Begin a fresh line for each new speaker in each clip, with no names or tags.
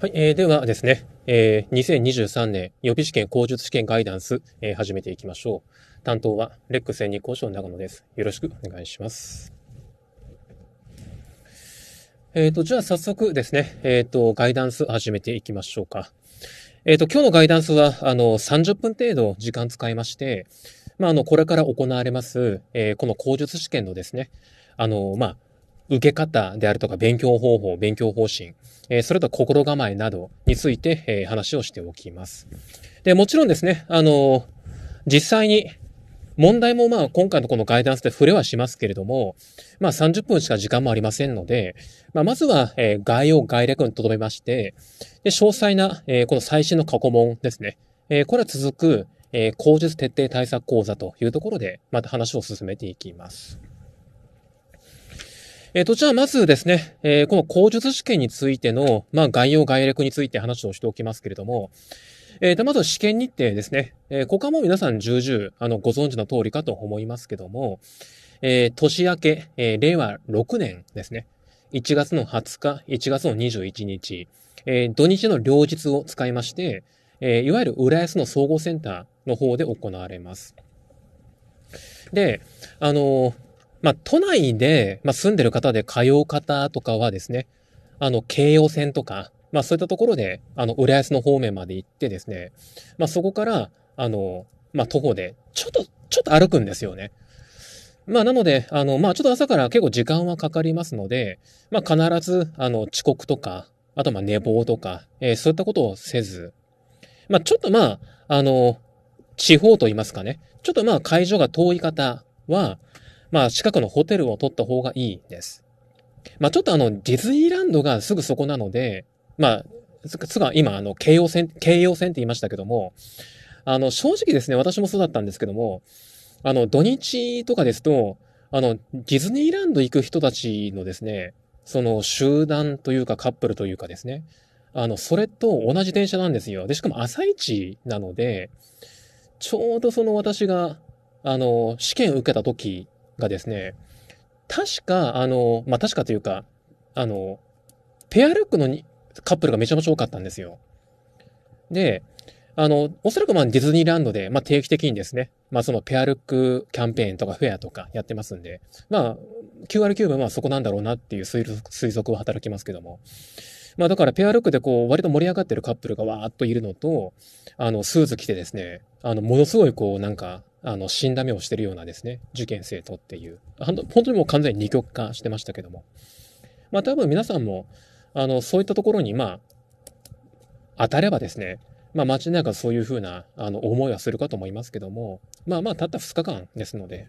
はい、えー、ではですね、えー、2023年予備試験口述試験ガイダンス、えー、始めていきましょう。担当はレック専任講師の長野です。よろしくお願いします。えっ、ー、と、じゃあ早速ですね、えっ、ー、と、ガイダンス始めていきましょうか。えっ、ー、と、今日のガイダンスは、あの、30分程度時間使いまして、まあ、あの、これから行われます、えー、この口述試験のですね、あの、まあ、受け方であるとか勉強方法、勉強方針、えそれと心構えなどについて、え話をしておきます。で、もちろんですね、あの実際に問題もまあ今回のこのガイダンスで触れはしますけれども、まあ30分しか時間もありませんので、まあまずは、え概要概略に留めまして、で詳細な、えこの最新の過去問ですね。えこれは続く、え口述徹底対策講座というところでまた話を進めていきます。えっ、ー、と、じゃあまずですね、えー、この口述試験についての、まあ、概要概略について話をしておきますけれども、えっ、ー、と、まず試験日程ですね。えここはもう皆さん重々、あの、ご存知の通りかと思いますけども、え年明け、え令和6年ですね。1月の20日、1月の21日、え土日の両日を使いまして、えいわゆる浦安の総合センターの方で行われます。で、あのまあ、都内で、まあ、住んでる方で通う方とかはですね、あの、京葉線とか、まあ、そういったところで、あの、浦安の方面まで行ってですね、まあ、そこから、あの、まあ、徒歩で、ちょっと、ちょっと歩くんですよね。まあ、なので、あの、まあ、ちょっと朝から結構時間はかかりますので、まあ、必ず、あの、遅刻とか、あと、ま、寝坊とか、えー、そういったことをせず、まあ、ちょっと、まあ、あの、地方と言いますかね、ちょっと、ま、会場が遠い方は、まあ、近くのホテルを取った方がいいです。まあ、ちょっとあの、ディズニーランドがすぐそこなので、まあ、すぐ今、あの、京葉線、京葉線って言いましたけども、あの、正直ですね、私もそうだったんですけども、あの、土日とかですと、あの、ディズニーランド行く人たちのですね、その集団というかカップルというかですね、あの、それと同じ電車なんですよ。で、しかも朝一なので、ちょうどその私が、あの、試験受けた時がですね、確か、あの、まあ、確かというか、あの、ペアルックのカップルがめちゃめちゃ多かったんですよ。で、あの、おそらくまあディズニーランドで、まあ、定期的にですね、まあそのペアルックキャンペーンとかフェアとかやってますんで、まあ q r ーブはそこなんだろうなっていう推測は働きますけども。まあだからペアルックでこう割と盛り上がってるカップルがわーっといるのと、あのスーツ着てですね、あのものすごいこうなんかあの、死んだ目をしてるようなですね、受験生とっていう、本当にもう完全に二極化してましたけども。まあ多分皆さんも、あの、そういったところに、まあ、当たればですね、まあ街中そういうふうな、あの、思いはするかと思いますけども、まあまあ、たった2日間ですので。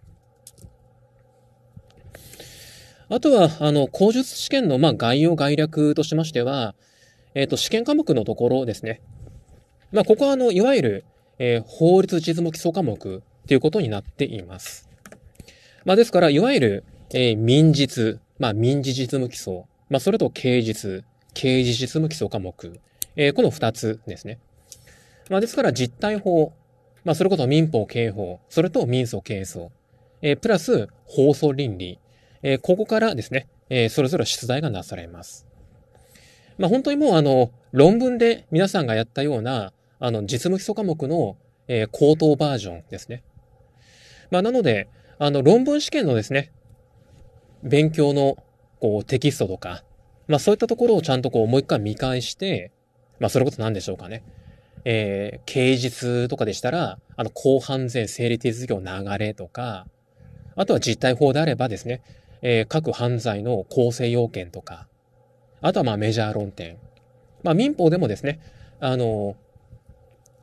あとは、あの、口述試験の、まあ、概要概略としましては、えっ、ー、と、試験科目のところですね。まあ、ここは、あの、いわゆる、えー、法律実務基礎科目ということになっています。まあ、ですから、いわゆる、えー、民実、まあ、民事実務基礎、まあ、それと刑実、刑事実務基礎科目、えー、この二つですね。まあ、ですから、実態法、まあ、それこそ民法刑法、それと民訴刑訴、えー、プラス放送倫理、えー、ここからですね、えー、それぞれ出題がなされます。まあ、本当にもうあの、論文で皆さんがやったような、あの、実務基礎科目の、えー、口頭バージョンですね。まあ、なので、あの、論文試験のですね、勉強の、こう、テキストとか、まあ、そういったところをちゃんとこう、もう一回見返して、まあ、それこそ何でしょうかね。えー、芸術とかでしたら、あの、後半前整理手続きの流れとか、あとは実態法であればですね、えー、各犯罪の構成要件とか、あとはまあメジャー論点。まあ民法でもですね、あの、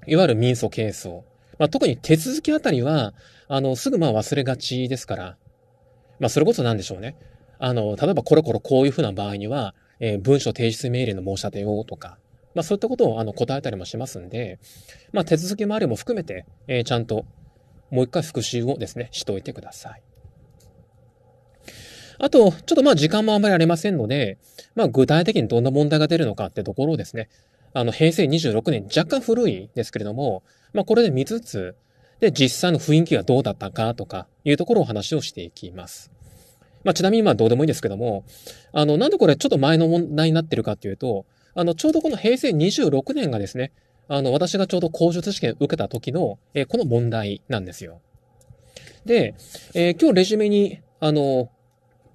いわゆる民訴係争、まあ、特に手続きあたりは、あの、すぐまあ忘れがちですから、まあ、それこそ何でしょうね。あの、例えばコロコロこういうふうな場合には、えー、文書提出命令の申し立てをとか、まあ、そういったことをあの答えたりもしますんで、まあ、手続き周りも含めて、えー、ちゃんともう一回復習をですね、しておいてください。あと、ちょっとまあ時間もあんまりありませんので、まあ具体的にどんな問題が出るのかってところをですね、あの、平成26年、若干古いですけれども、まあ、これで見つつ、で、実際の雰囲気がどうだったかとか、いうところをお話をしていきます。まあ、ちなみにあ、どうでもいいですけども、あの、なんでこれちょっと前の問題になってるかっていうと、あの、ちょうどこの平成26年がですね、あの、私がちょうど口述試験を受けた時の、えー、この問題なんですよ。で、えー、今日レジュメに、あの、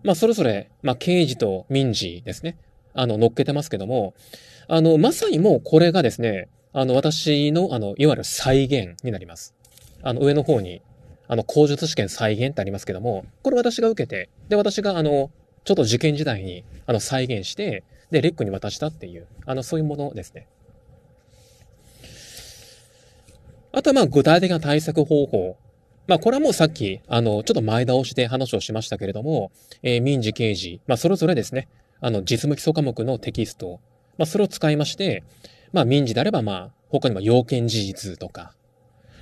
まあ、それぞれ、まあ、刑事と民事ですね。あの、乗っけてますけども、あの、まさにもうこれがですね、あの、私の、あの、いわゆる再現になります。あの、上の方に、あの、口述試験再現ってありますけども、これ私が受けて、で、私が、あの、ちょっと受験時代に、あの、再現して、で、レックに渡したっていう、あの、そういうものですね。あとは、まあ、具体的な対策方法。まあ、これはもうさっき、あの、ちょっと前倒しで話をしましたけれども、えー、民事、刑事、まあ、それぞれですね、あの、実務基礎科目のテキスト、まあ、それを使いまして、まあ、民事であれば、まあ、他にも要件事実とか、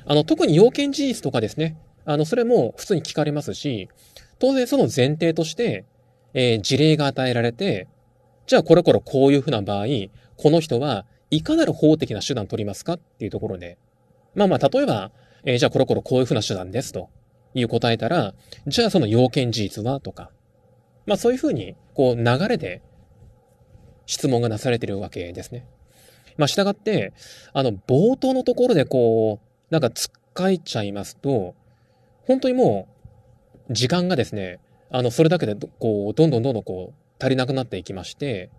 あの、特に要件事実とかですね、あの、それも普通に聞かれますし、当然その前提として、えー、事例が与えられて、じゃあこれこれこういうふうな場合、この人はいかなる法的な手段取りますかっていうところで、まあまあ、例えば、えー、じゃあこれこれこういうふうな手段ですという答えたら、じゃあその要件事実はとか、まあそういうふうに、こう流れで質問がなされてるわけですね。まあ従って、あの冒頭のところでこう、なんかつっかえちゃいますと、本当にもう時間がですね、あのそれだけでこう、どんどんどんどんこう足りなくなっていきまして、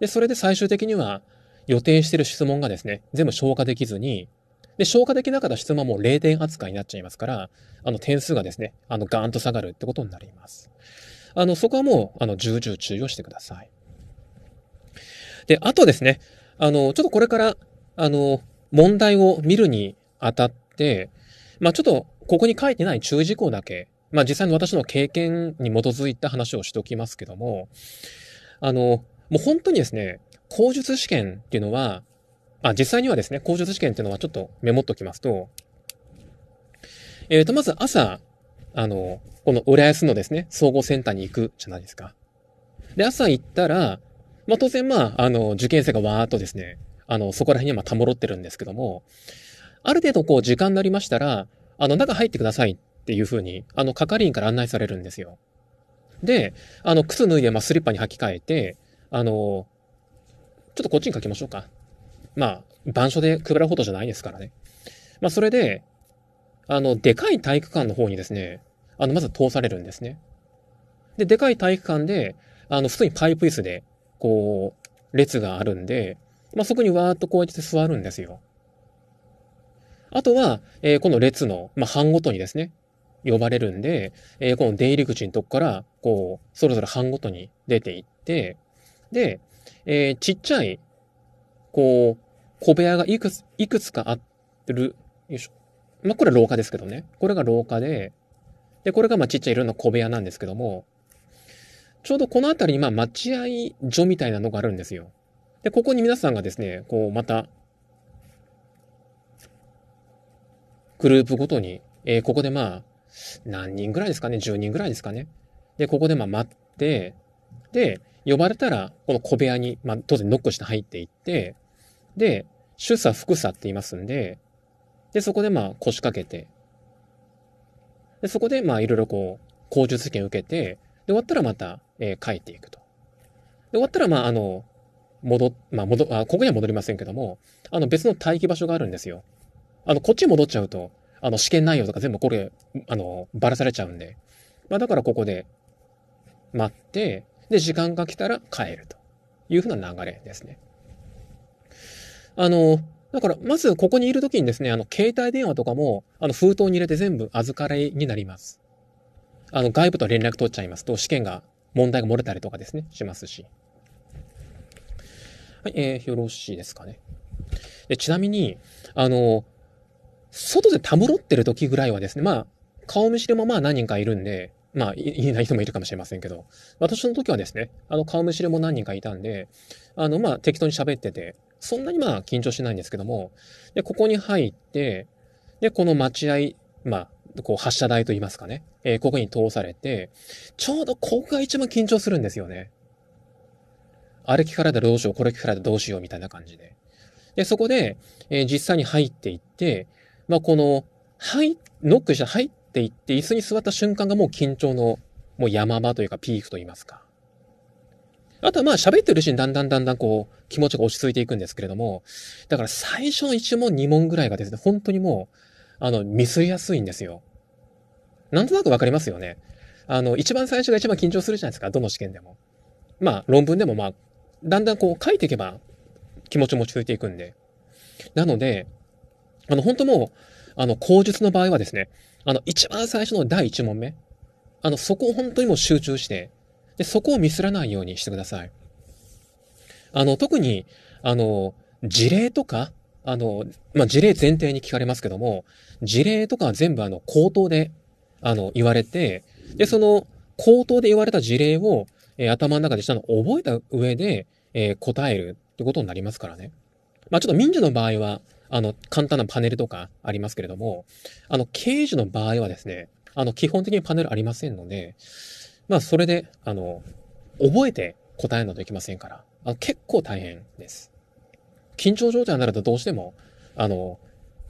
で、それで最終的には予定してる質問がですね、全部消化できずに、で、消化できなかった質問はもう0点扱いになっちゃいますから、あの点数がですね、あのガーンと下がるってことになります。あの、そこはもう、あの、重々注意をしてください。で、あとですね、あの、ちょっとこれから、あの、問題を見るにあたって、まあ、ちょっと、ここに書いてない注意事項だけ、まあ、実際の私の経験に基づいた話をしておきますけども、あの、もう本当にですね、口述試験っていうのは、あ、実際にはですね、口述試験っていうのはちょっとメモっときますと、えっ、ー、と、まず朝、あの、この浦安のですね、総合センターに行くじゃないですか。で、朝行ったら、まあ、当然まあ、あの、受験生がわーっとですね、あの、そこら辺にまたもろってるんですけども、ある程度こう時間になりましたら、あの、中入ってくださいっていう風に、あの、係員から案内されるんですよ。で、あの、靴脱いで、まあ、スリッパに履き替えて、あの、ちょっとこっちに書きましょうか。まあ、板書で配るほどじゃないですからね。まあ、それで、あの、でかい体育館の方にですね、あの、まず通されるんですね。で、でかい体育館で、あの、普通にパイプ椅子で、こう、列があるんで、まあ、そこにわーっとこうやって座るんですよ。あとは、えー、この列の、まあ、班ごとにですね、呼ばれるんで、えー、この出入り口のとこから、こう、それぞれ班ごとに出ていって、で、えー、ちっちゃい、こう、小部屋がいくつ、いくつかある、よいしょ。まあ、これは廊下ですけどね。これが廊下で、で、これがまあちっちゃい色の小部屋なんですけども、ちょうどこの辺りにまあ待合所みたいなのがあるんですよ。で、ここに皆さんがですね、こうまた、グループごとに、えー、ここでまあ、何人ぐらいですかね ?10 人ぐらいですかねで、ここでまあ待って、で、呼ばれたら、この小部屋に、まあ当然ノックして入っていって、で、主査、副査って言いますんで、で、そこでまあ腰掛けて、でそこで、まあ、いろいろこう、口述試験受けて、で、終わったらまた、えー、書いていくと。で、終わったら、まあ、あの、戻、まあ、戻、あ、ここには戻りませんけども、あの、別の待機場所があるんですよ。あの、こっちに戻っちゃうと、あの、試験内容とか全部これ、あの、ばらされちゃうんで。まあ、だからここで、待って、で、時間が来たら帰るというふうな流れですね。あの、だから、まずここにいる時にですね、あの、携帯電話とかも、あの、封筒に入れて全部預かりになります。あの、外部と連絡取っちゃいますと、試験が、問題が漏れたりとかですね、しますし。はい、えー、よろしいですかね。でちなみに、あの、外でたむろってる時ぐらいはですね、まあ、顔見知りもまあ何人かいるんで、まあ、いない人もいるかもしれませんけど、私の時はですね、あの、顔見知りも何人かいたんで、あの、まあ、適当に喋ってて、そんなにまあ、緊張しないんですけども、で、ここに入って、で、この待合、まあ、こう、発射台と言いますかね、えー、ここに通されて、ちょうどここが一番緊張するんですよね。歩きからでどうしよう、これ聞かれでどうしよう、みたいな感じで。で、そこで、えー、実際に入っていって、まあ、この、はい、ノックした、入っっていって、椅子に座った瞬間がもう緊張の、もう山場というかピークと言いますか。あとはまあ喋ってるうちにだんだんだんだんこう気持ちが落ち着いていくんですけれども、だから最初の1問2問ぐらいがですね、本当にもう、あの、ミスりやすいんですよ。なんとなくわかりますよね。あの、一番最初が一番緊張するじゃないですか、どの試験でも。まあ論文でもまあ、だんだんこう書いていけば気持ちも落ち着いていくんで。なので、あの本当もう、あの、口述の場合はですね、あの、一番最初の第一問目。あの、そこを本当にもう集中して、で、そこをミスらないようにしてください。あの、特に、あの、事例とか、あの、まあ、事例前提に聞かれますけども、事例とかは全部あの、口頭で、あの、言われて、で、その、口頭で言われた事例を、えー、頭の中でしたのを覚えた上で、えー、答えるってことになりますからね。まあ、ちょっと民事の場合は、あの、簡単なパネルとかありますけれども、あの、刑事の場合はですね、あの、基本的にパネルありませんので、まあ、それで、あの、覚えて答えなどいけませんから、あの結構大変です。緊張状態になるとどうしても、あの、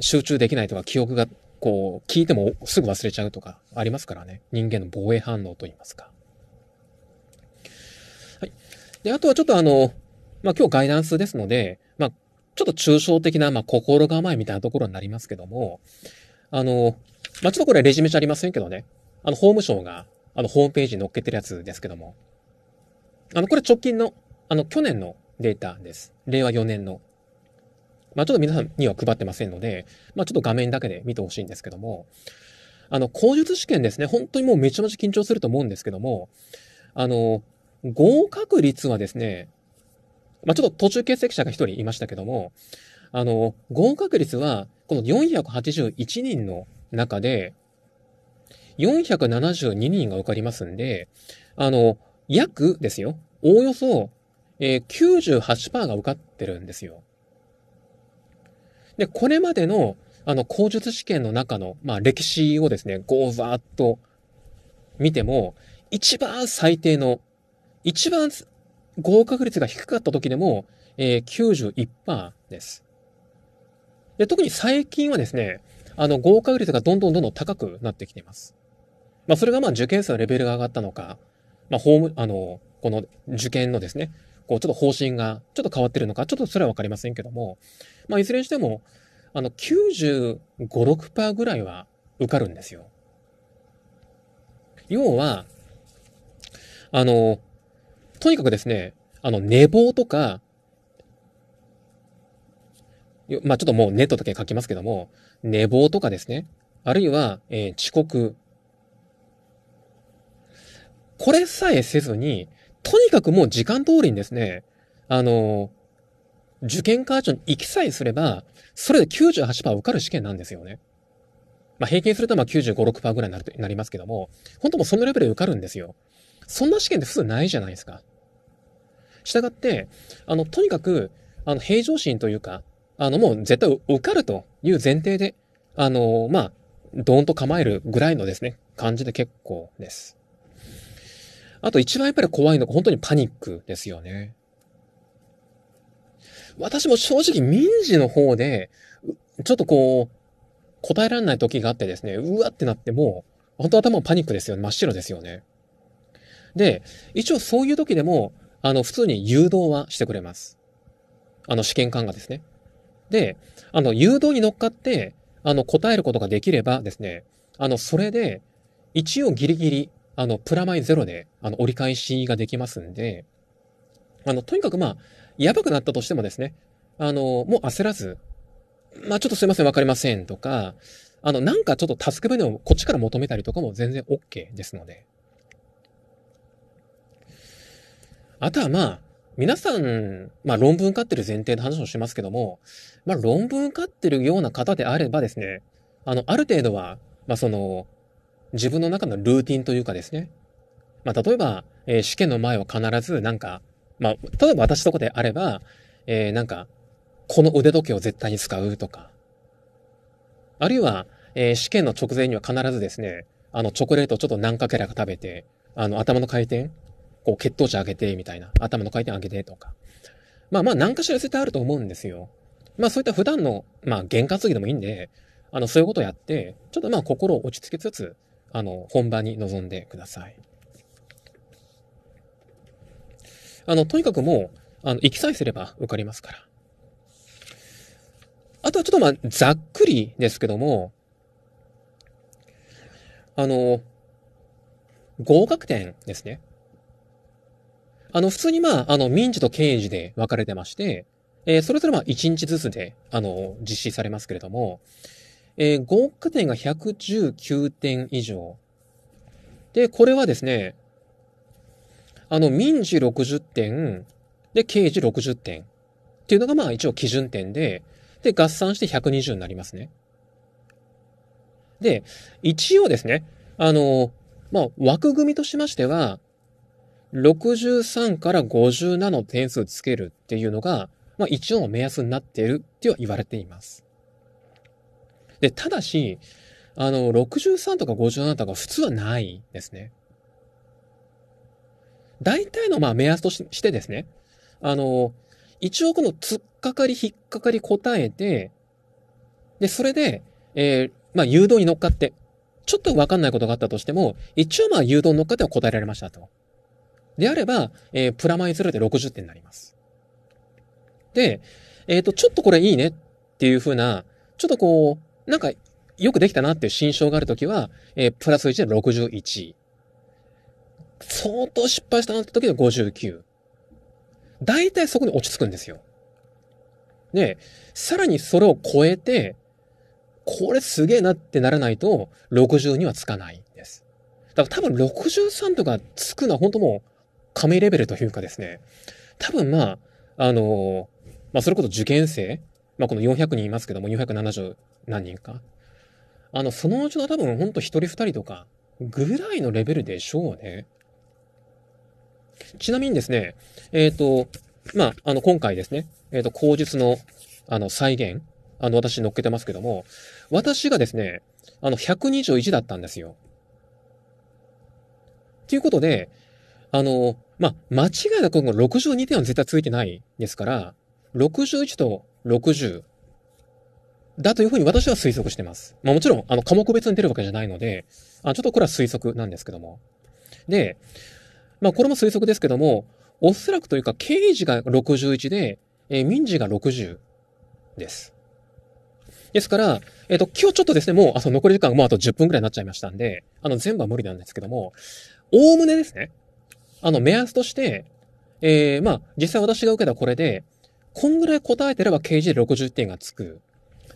集中できないとか、記憶が、こう、聞いてもすぐ忘れちゃうとかありますからね。人間の防衛反応といいますか。はい。で、あとはちょっとあの、まあ、今日ガイダンスですので、まあ、ちょっと抽象的な、まあ、心構えみたいなところになりますけども、あの、まあ、ちょっとこれレジュメじゃありませんけどね、あの、法務省が、あの、ホームページに載っけてるやつですけども、あの、これ直近の、あの、去年のデータです。令和4年の。まあ、ちょっと皆さんには配ってませんので、まあ、ちょっと画面だけで見てほしいんですけども、あの、口述試験ですね、本当にもうめちゃめちゃ緊張すると思うんですけども、あの、合格率はですね、まあ、ちょっと途中欠席者が一人いましたけども、あの、合格率は、この481人の中で、472人が受かりますんで、あの、約ですよ。おおよそ、えー、98%が受かってるんですよ。で、これまでの、あの、口述試験の中の、まあ、歴史をですね、ごーざーっと見ても、一番最低の、一番合格率が低かった時でも、えー、91%です。で、特に最近はですね、あの、合格率がどんどんどんどん高くなってきています。まあ、それがまあ、受験生のレベルが上がったのか、まあ、ホーム、あの、この受験のですね、こう、ちょっと方針がちょっと変わってるのか、ちょっとそれはわかりませんけども、まあ、いずれにしても、あの、95、6%ぐらいは受かるんですよ。要は、あの、とにかくですね、あの、寝坊とか、まあ、ちょっともうネットだけ書きますけども、寝坊とかですね、あるいは、えー、遅刻。これさえせずに、とにかくもう時間通りにですね、あのー、受験カーチに行きさえすれば、それで98%受かる試験なんですよね。まあ、平均するとまあ95、6%ぐらいになるなりますけども、本当もうそのレベルで受かるんですよ。そんな試験って普通ないじゃないですか。従って、あの、とにかく、あの、平常心というか、あの、もう絶対受かるという前提で、あの、まあ、ドーンと構えるぐらいのですね、感じで結構です。あと一番やっぱり怖いのが本当にパニックですよね。私も正直民事の方で、ちょっとこう、答えられない時があってですね、うわってなっても、本当頭パニックですよね。真っ白ですよね。で、一応そういう時でも、あの、普通に誘導はしてくれます。あの、試験管がですね。で、あの、誘導に乗っかって、あの、答えることができればですね、あの、それで、一応ギリギリ、あの、プラマイゼロで、あの、折り返しができますんで、あの、とにかくまあ、やばくなったとしてもですね、あの、もう焦らず、まあ、ちょっとすいません、わかりませんとか、あの、なんかちょっと助け舟をこっちから求めたりとかも全然 OK ですので。あとはまあ、皆さん、まあ論文買ってる前提の話をしますけども、まあ論文買ってるような方であればですね、あの、ある程度は、まあその、自分の中のルーティンというかですね、まあ例えば、えー、試験の前は必ずなんか、まあ、例えば私とこであれば、えー、なんか、この腕時計を絶対に使うとか、あるいは、えー、試験の直前には必ずですね、あの、チョコレートをちょっと何かけらか食べて、あの、頭の回転、こう血糖値上げて、みたいな。頭の回転上げて、とか。まあまあ何かしら絶対あると思うんですよ。まあそういった普段の、まあ験担ぎでもいいんで、あの、そういうことをやって、ちょっとまあ心を落ち着けつつ、あの、本番に臨んでください。あの、とにかくもう、あの、行きさえすれば受かりますから。あとはちょっとまあ、ざっくりですけども、あの、合格点ですね。あの、普通にまあ、あの、民事と刑事で分かれてまして、えー、それぞれまあ、1日ずつで、あの、実施されますけれども、えー、合格点が119点以上。で、これはですね、あの、民事60点、で、刑事60点。っていうのがまあ一応基準点で、で、合算して120になりますね。で、一応ですね、あの、まあ、枠組みとしましては、63から57の点数つけるっていうのが、まあ一応の目安になっているっては言われています。で、ただし、あの、63とか57とか普通はないですね。大体のまあ目安としてですね、あの、一応この突っかかり、引っかかり答えて、で、それで、えー、まあ誘導に乗っかって、ちょっとわかんないことがあったとしても、一応まあ誘導に乗っかっては答えられましたと。であれば、えー、プラマイロで60点になります。で、えっ、ー、と、ちょっとこれいいねっていうふうな、ちょっとこう、なんか、よくできたなっていう心象があるときは、えー、プラス1で61。相当失敗したなって時で59。大体そこに落ち着くんですよ。で、さらにそれを超えて、これすげえなってならないと、60にはつかないんです。だから多分63とかつくのは本当もう、亀レベルというかですね、多分まあ、あの、まあ、それこそ受験生、まあ、この400人いますけども、470何人か。あの、そのうちの多分ほんと1人2人とか、ぐらいのレベルでしょうね。ちなみにですね、えっ、ー、と、まあ、あの、今回ですね、えっ、ー、と、口述の、あの、再現、あの、私乗っけてますけども、私がですね、あの、121だったんですよ。ということで、あの、まあ、間違いなく今後62点は絶対ついてないですから、61と60だというふうに私は推測してます。まあもちろん、あの、科目別に出るわけじゃないので、あちょっとこれは推測なんですけども。で、まあこれも推測ですけども、おそらくというか、刑事が61で、えー、民事が60です。ですから、えっ、ー、と、今日ちょっとですね、もう、あの、残り時間もうあと10分くらいになっちゃいましたんで、あの、全部は無理なんですけども、おおむねですね、あの、目安として、えー、まあ、実際私が受けたこれで、こんぐらい答えてれば KG で60点がつく。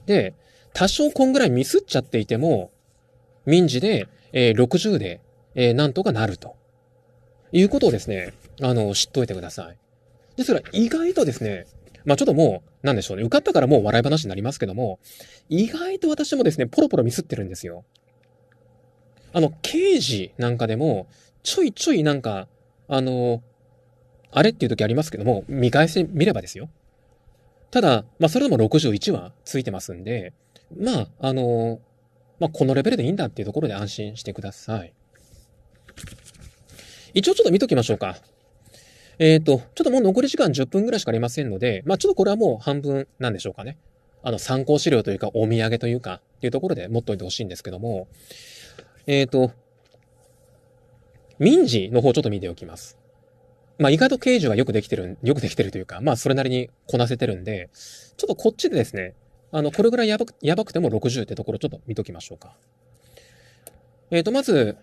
で、多少こんぐらいミスっちゃっていても、民事で、えー、60で、えー、なんとかなると。いうことをですね、あの、知っといてください。で、すから、意外とですね、まあ、ちょっともう、なんでしょうね。受かったからもう笑い話になりますけども、意外と私もですね、ポロポロミスってるんですよ。あの、刑事なんかでも、ちょいちょいなんか、あの、あれっていう時ありますけども、見返してみればですよ。ただ、まあ、それでも61はついてますんで、まあ、あの、まあ、このレベルでいいんだっていうところで安心してください。一応ちょっと見ときましょうか。えっ、ー、と、ちょっともう残り時間10分ぐらいしかありませんので、まあ、ちょっとこれはもう半分なんでしょうかね。あの、参考資料というか、お土産というか、っていうところで持っといてほしいんですけども、えっ、ー、と、民事の方ちょっと見ておきます。まあ、意外と刑事はよくできてる、よくできてるというか、まあ、それなりにこなせてるんで、ちょっとこっちでですね、あの、これぐらいやばく、やばくても60ってところちょっと見ときましょうか。えっ、ー、と、まず、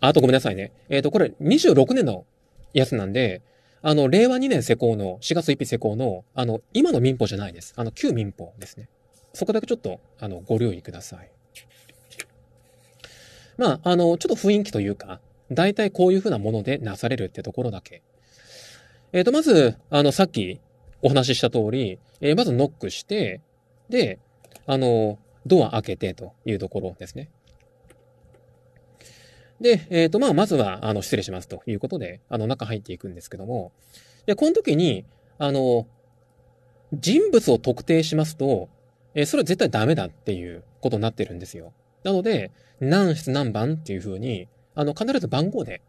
あとごめんなさいね。えっ、ー、と、これ26年のやつなんで、あの、令和2年施行の、4月1日施行の、あの、今の民法じゃないです。あの、旧民法ですね。そこだけちょっと、あの、ご留意ください。まあ、あの、ちょっと雰囲気というか、大体こういうふうなものでなされるってところだけ。えっ、ー、と、まず、あの、さっきお話しした通り、えー、まずノックして、で、あの、ドア開けてというところですね。で、えっ、ー、と、まあ、まずは、あの、失礼しますということで、あの、中入っていくんですけども、で、この時に、あの、人物を特定しますと、えー、それは絶対ダメだっていうことになってるんですよ。なので、何室何番っていうふうに、あの、必ず番号で、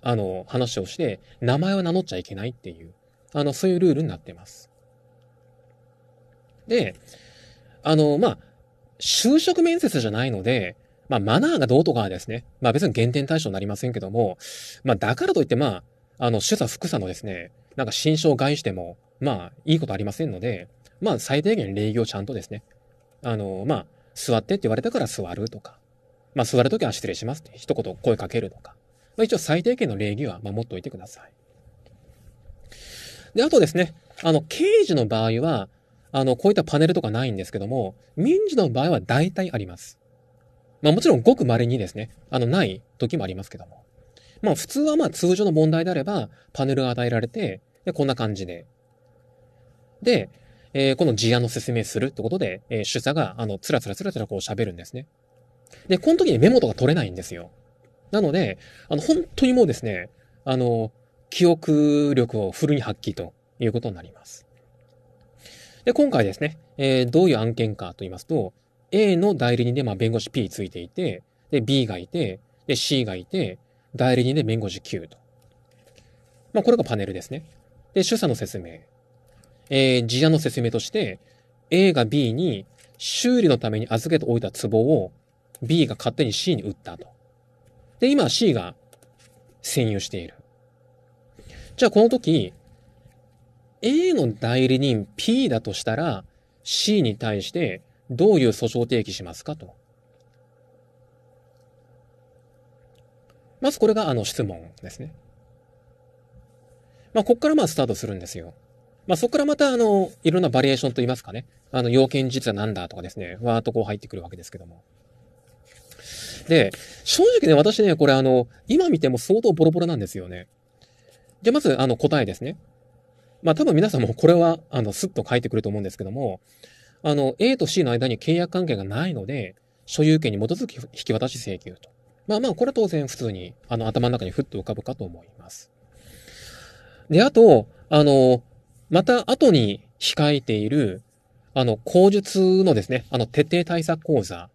あの、話をして、名前を名乗っちゃいけないっていう、あの、そういうルールになってます。で、あの、まあ、就職面接じゃないので、まあ、マナーがどうとかはですね、まあ、別に減点対象になりませんけども、まあ、だからといって、まあ、あの、主査副査のですね、なんか心象害しても、まあ、いいことありませんので、まあ、最低限礼儀をちゃんとですね、あの、まあ、座ってって言われたから座るとか、まあ、座るときは失礼しますって一言声かけるとか、まあ、一応最低限の礼儀は守っておいてください。で、あとですね、あの、刑事の場合は、あの、こういったパネルとかないんですけども、民事の場合は大体あります。まあもちろんごく稀にですね、あの、ない時もありますけども。まあ普通はまあ通常の問題であれば、パネルが与えられて、で、こんな感じで。で、えー、この事案の説明するってことで、えー、主査が、あの、つらつらつらつらこう喋るんですね。で、この時にメモとか取れないんですよ。なので、あの、本当にもうですね、あの、記憶力をフルに発揮ということになります。で、今回ですね、えー、どういう案件かと言いますと、A の代理人で、まあ、弁護士 P ついていて、で、B がいて、で、C がいて、代理人で弁護士 Q と。まあ、これがパネルですね。で、主査の説明。えー、事案の説明として、A が B に修理のために預けておいた壺を B が勝手に C に打ったと。で、今 C が占有している。じゃあこの時、A の代理人 P だとしたら C に対してどういう訴訟提起しますかと。まずこれがあの質問ですね。まあ、こっからまあスタートするんですよ。まあ、そこからまたあの、いろんなバリエーションといいますかね。あの、要件実は何だとかですね、わーっとこう入ってくるわけですけども。で、正直ね、私ね、これあの、今見ても相当ボロボロなんですよね。じゃまず、あの、答えですね。まあ、多分皆さんもこれは、あの、スッと書いてくると思うんですけども、あの、A と C の間に契約関係がないので、所有権に基づき引き渡し請求と。まあまあ、これは当然普通に、あの、頭の中にふっと浮かぶかと思います。で、あと、あの、また後に控えている、あの、口述のですね、あの、徹底対策講座。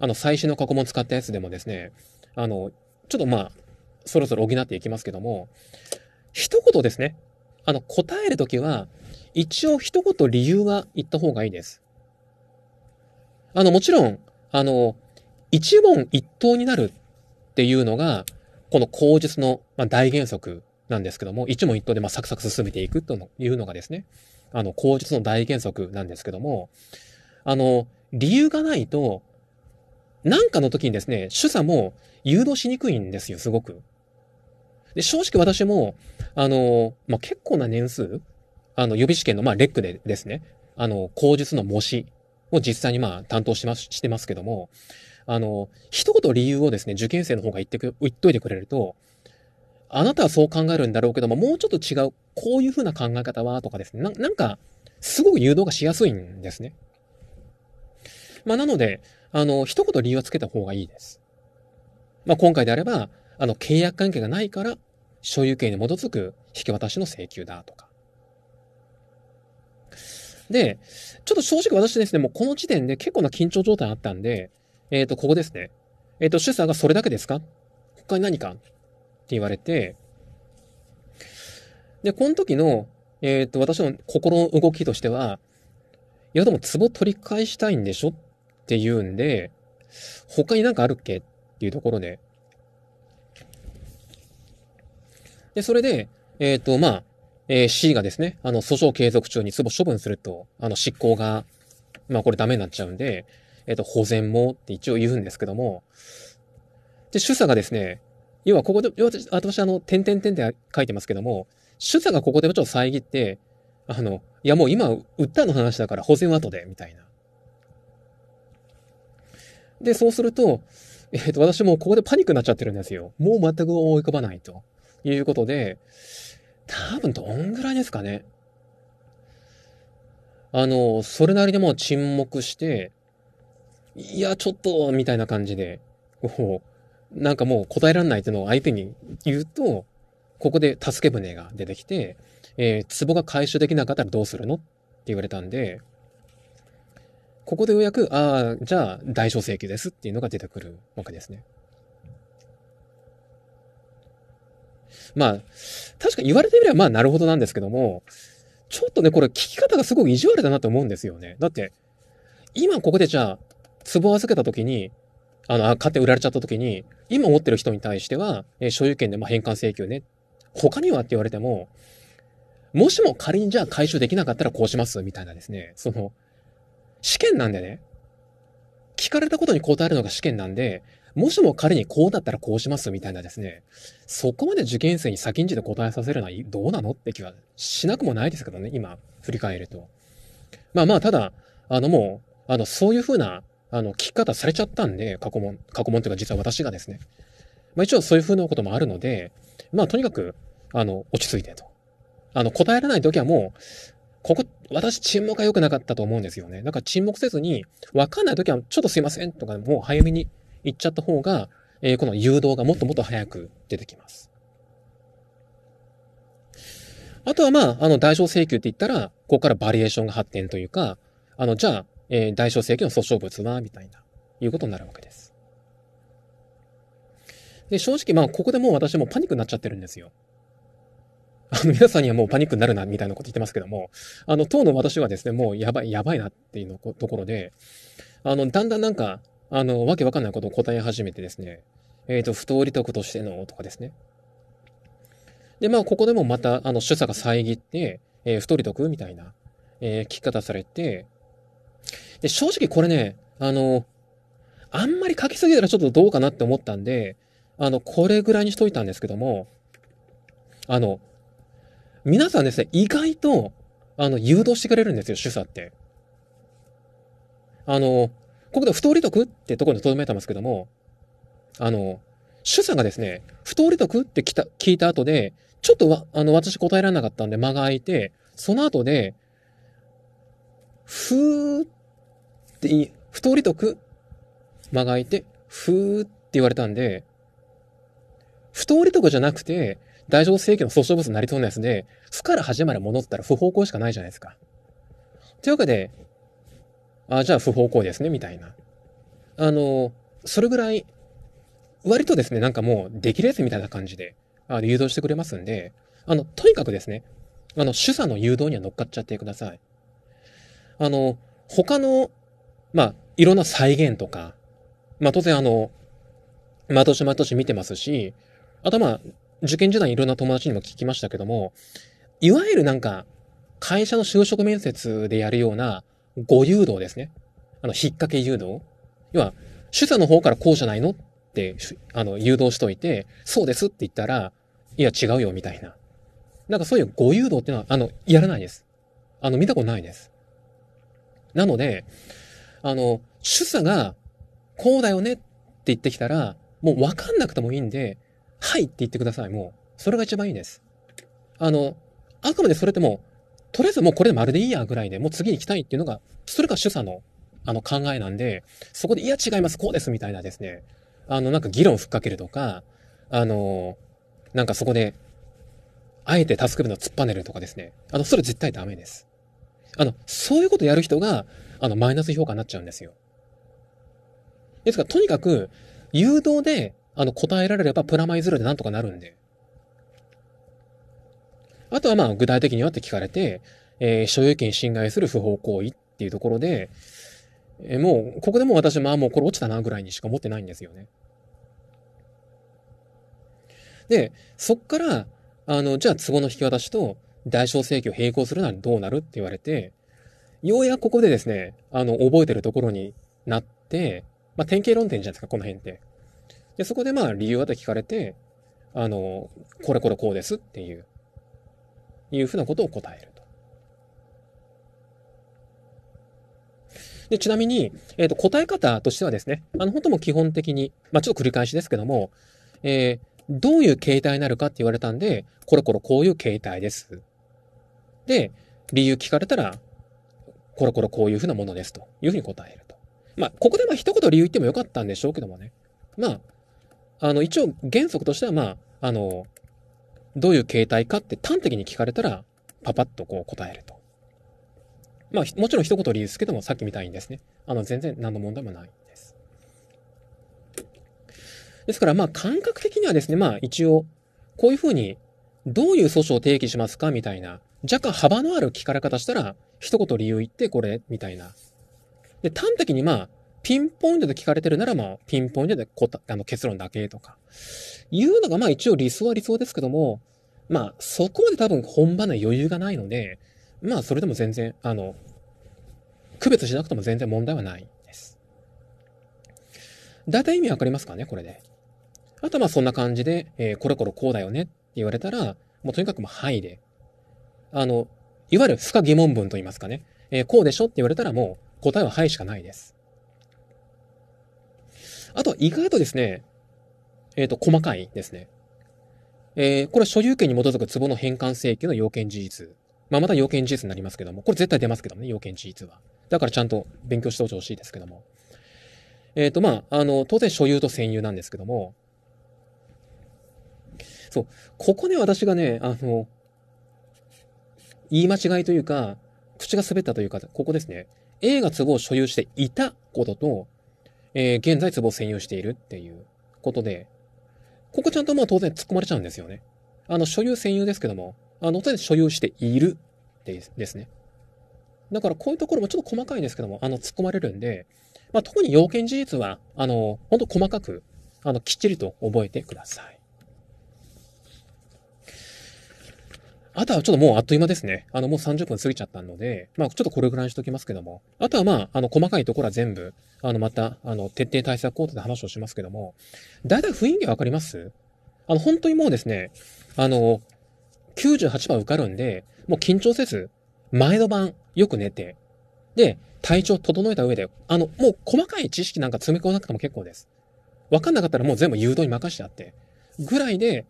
あの、最新の過去問使ったやつでもですね、あの、ちょっとまあ、そろそろ補っていきますけども、一言ですね。あの、答えるときは、一応一言理由は言った方がいいです。あの、もちろん、あの、一問一答になるっていうのが、この口述の大原則なんですけども、一問一答でまサクサク進めていくというのがですね、あの、口述の大原則なんですけども、あの、理由がないと、なんかの時にですね、主査も誘導しにくいんですよ、すごく。で、正直私も、あの、まあ、結構な年数、あの、予備試験の、まあ、レックでですね、あの、口述の模試を実際にまあ、担当します、してますけども、あの、一言理由をですね、受験生の方が言ってく、言っといてくれると、あなたはそう考えるんだろうけども、もうちょっと違う、こういうふうな考え方は、とかですね、ななんか、すごく誘導がしやすいんですね。まあ、なので、あの、一言理由はつけた方がいいです。まあ、今回であれば、あの、契約関係がないから、所有権に基づく引き渡しの請求だとか。で、ちょっと正直私ですね、もうこの時点で結構な緊張状態あったんで、えっ、ー、と、ここですね。えっ、ー、と、主査がそれだけですか他に何かって言われて、で、この時の、えっ、ー、と、私の心の動きとしては、いや、でも、壺取り返したいんでしょって言うんで、他になんかあるっけっていうところで。で、それで、えっ、ー、と、まあ、えー、C がですね、あの、訴訟継続中に壺処分すると、あの、執行が、まあ、これダメになっちゃうんで、えっ、ー、と、保全もって一応言うんですけども、で、主査がですね、要はここで、私、あの、点々点って書いてますけども、主査がここでもちょっと遮って、あの、いやもう今、訴ったの話だから保全は後で、みたいな。で、そうすると、えっ、ー、と、私もここでパニックになっちゃってるんですよ。もう全く思い浮かばないということで、多分どんぐらいですかね。あの、それなりでも沈黙して、いや、ちょっと、みたいな感じで、こう、なんかもう答えられないっていうのを相手に言うと、ここで助け舟が出てきて、えー、壺が回収できなかったらどうするのって言われたんで、ここでようやく、ああ、じゃあ、代償請求ですっていうのが出てくるわけですね。まあ、確かに言われてみれば、まあ、なるほどなんですけども、ちょっとね、これ聞き方がすごく意地悪だなと思うんですよね。だって、今ここでじゃあ、壺を預けた時に、あの、買って売られちゃった時に、今持ってる人に対しては、え所有権でま返還請求ね。他にはって言われても、もしも仮にじゃあ回収できなかったらこうします、みたいなですね。その、試験なんでね、聞かれたことに答えるのが試験なんで、もしも彼にこうだったらこうしますみたいなですね、そこまで受験生に先んじて答えさせるのはどうなのって気はしなくもないですけどね、今、振り返ると。まあまあ、ただ、あのもう、あの、そういうふうな、あの、聞き方されちゃったんで、過去問、過去問というか実は私がですね。まあ一応そういうふうなこともあるので、まあとにかく、あの、落ち着いてと。あの、答えられない時はもう、ここ、私沈黙が良くなかったと思うんですよね。だから沈黙せずに、わかんない時はちょっとすいませんとか、もう早めに言っちゃった方が、えー、この誘導がもっともっと早く出てきます。あとはまあ、あの、代償請求って言ったら、ここからバリエーションが発展というか、あの、じゃあ、えー、代償請求の訴訟物は、みたいな、いうことになるわけです。で、正直まあ、ここでもう私もパニックになっちゃってるんですよ。あの、皆さんにはもうパニックになるな、みたいなこと言ってますけども、あの、当の私はですね、もうやばい、やばいなっていうのところで、あの、だんだんなんか、あの、わけわかんないことを答え始めてですね、えっ、ー、と、不当利得としての、とかですね。で、まあ、ここでもまた、あの、主査が遮って、えー、不当利得みたいな、えー、聞き方されて、で、正直これね、あの、あんまり書きすぎたらちょっとどうかなって思ったんで、あの、これぐらいにしといたんですけども、あの、皆さんですね、意外と、あの、誘導してくれるんですよ、主査って。あの、ここで不当利得ってところに留めてますけども、あの、主査がですね、不当利得ってた聞いた後で、ちょっとわ、あの、私答えられなかったんで間が空いて、その後で、ふーってい、不当利得、間が空いて、ふーって言われたんで、不当利得じゃなくて、大乗請求の訴訟物になりそうなやつで、負から始まるものったら不方向しかないじゃないですか。というわけで、あじゃあ不方向ですね、みたいな。あの、それぐらい、割とですね、なんかもう、できるやつみたいな感じで、あの、誘導してくれますんで、あの、とにかくですね、あの、主査の誘導には乗っかっちゃってください。あの、他の、まあ、いろんな再現とか、まあ、当然あの、まとしまとし見てますし、あとまあ、受験時代いろんな友達にも聞きましたけども、いわゆるなんか、会社の就職面接でやるような、誤誘導ですね。あの、引っ掛け誘導。要は、主査の方からこうじゃないのって、あの、誘導しといて、そうですって言ったら、いや、違うよ、みたいな。なんかそういう誤誘導ってのは、あの、やらないです。あの、見たことないです。なので、あの、主査が、こうだよねって言ってきたら、もうわかんなくてもいいんで、はいって言ってください、もう。それが一番いいです。あの、あくまでそれってもう、とりあえずもうこれで丸でいいやぐらいで、もう次に行きたいっていうのが、それが主査の、あの、考えなんで、そこで、いや違います、こうです、みたいなですね、あの、なんか議論ふっかけるとか、あの、なんかそこで、あえてタスク部の突っぱねるとかですね。あの、それ絶対ダメです。あの、そういうことやる人が、あの、マイナス評価になっちゃうんですよ。ですから、とにかく、誘導で、あの、答えられれば、プラマイゼロでなんとかなるんで。あとはまあ具体的にはって聞かれて、えー、所有権侵害する不法行為っていうところで、えー、もう、ここでも私、まあもうこれ落ちたなぐらいにしか思ってないんですよね。で、そっから、あの、じゃあ都合の引き渡しと代償請求を並行するならどうなるって言われて、ようやくここでですね、あの、覚えてるところになって、まあ、典型論点じゃないですか、この辺って。で、そこでまあ、理由はと聞かれて、あの、これこれこうですっていう。いうふうなことを答えると。で、ちなみに、えっ、ー、と、答え方としてはですね、あの、本当も基本的に、まあ、ちょっと繰り返しですけども、えー、どういう形態になるかって言われたんで、コロコロこういう形態です。で、理由聞かれたら、コロコロこういうふうなものですというふうに答えると。まあ、ここでまあ一言理由言ってもよかったんでしょうけどもね。まあ、あの、一応原則としては、まあ、あの、どういう形態かって端的に聞かれたら、パパッとこう答えると。まあ、もちろん一言理由ですけども、さっきみたいにですね、あの、全然何の問題もないです。ですから、まあ、感覚的にはですね、まあ、一応、こういうふうに、どういう訴訟を提起しますかみたいな、若干幅のある聞かれ方したら、一言理由言って、これ、みたいな。で、端的にまあ、ピンポイントで聞かれてるなら、まあ、ピンポイントで答あの結論だけとか、いうのが、まあ一応理想は理想ですけども、まあ、そこまで多分本場の余裕がないので、まあ、それでも全然、あの、区別しなくても全然問題はないです。だいたい意味わかりますかね、これで。あとはまあ、そんな感じで、えー、これこれこうだよねって言われたら、もうとにかくもう、はいで。あの、いわゆる不可疑問文と言いますかね。えー、こうでしょって言われたらもう、答えははいしかないです。あとは意外とですね、えっ、ー、と、細かいですね。えー、これは所有権に基づく壺の返還請求の要件事実。まあ、また要件事実になりますけども、これ絶対出ますけどもね、要件事実は。だからちゃんと勉強しておいてほしいですけども。えっ、ー、と、まあ、あの、当然所有と占有なんですけども、そう、ここね、私がね、あの、言い間違いというか、口が滑ったというか、ここですね。A が壺を所有していたことと、えー、現在壺を占有しているっていうことで、ここちゃんとまあ当然突っ込まれちゃうんですよね。あの、所有占有ですけども、あの、当然所有しているでですね。だからこういうところもちょっと細かいんですけども、あの、突っ込まれるんで、まあ、特に要件事実は、あの、ほんと細かく、あの、きっちりと覚えてください。あとはちょっともうあっという間ですね。あの、もう30分過ぎちゃったので、まあ、ちょっとこれぐらいにしときますけども。あとはまあ、あの、細かいところは全部、あの、また、あの、徹底対策コートで話をしますけども、だいたい雰囲気わかりますあの、本当にもうですね、あの、98%受かるんで、もう緊張せず、前の晩、よく寝て、で、体調整えた上で、あの、もう細かい知識なんか詰め込まなくても結構です。わかんなかったらもう全部誘導に任してあって、ぐらいで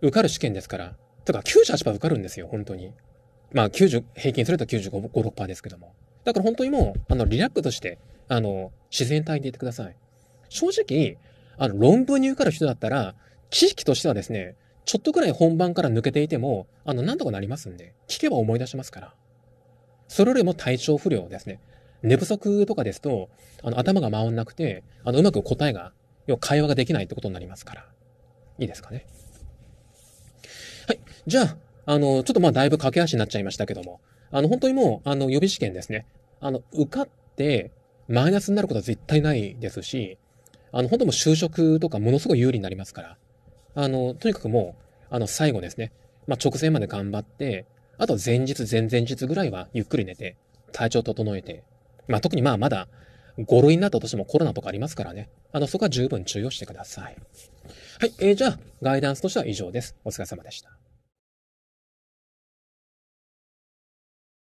受かる試験ですから、だから98%受かるんですよ、本当に。まあ90、平均すると95、6%ですけども。だから本当にもう、あの、リラックスして、あの、自然体でいてください。正直、あの、論文に受かる人だったら、知識としてはですね、ちょっとくらい本番から抜けていても、あの、なんとかなりますんで、聞けば思い出しますから。それよりも体調不良ですね。寝不足とかですと、あの、頭が回んなくて、あの、うまく答えが、要は会話ができないってことになりますから。いいですかね。じゃあ、あの、ちょっとまあだいぶ駆け足になっちゃいましたけども、あの、本当にもう、あの、予備試験ですね。あの、受かって、マイナスになることは絶対ないですし、あの、本当も就職とかものすごい有利になりますから、あの、とにかくもう、あの、最後ですね。まあ、直前まで頑張って、あと前日、前々日ぐらいはゆっくり寝て、体調整えて、まあ、特にまあ、まだ、5類になったとしてもコロナとかありますからね。あの、そこは十分注意をしてください。はい。えー、じゃあ、ガイダンスとしては以上です。お疲れ様でした。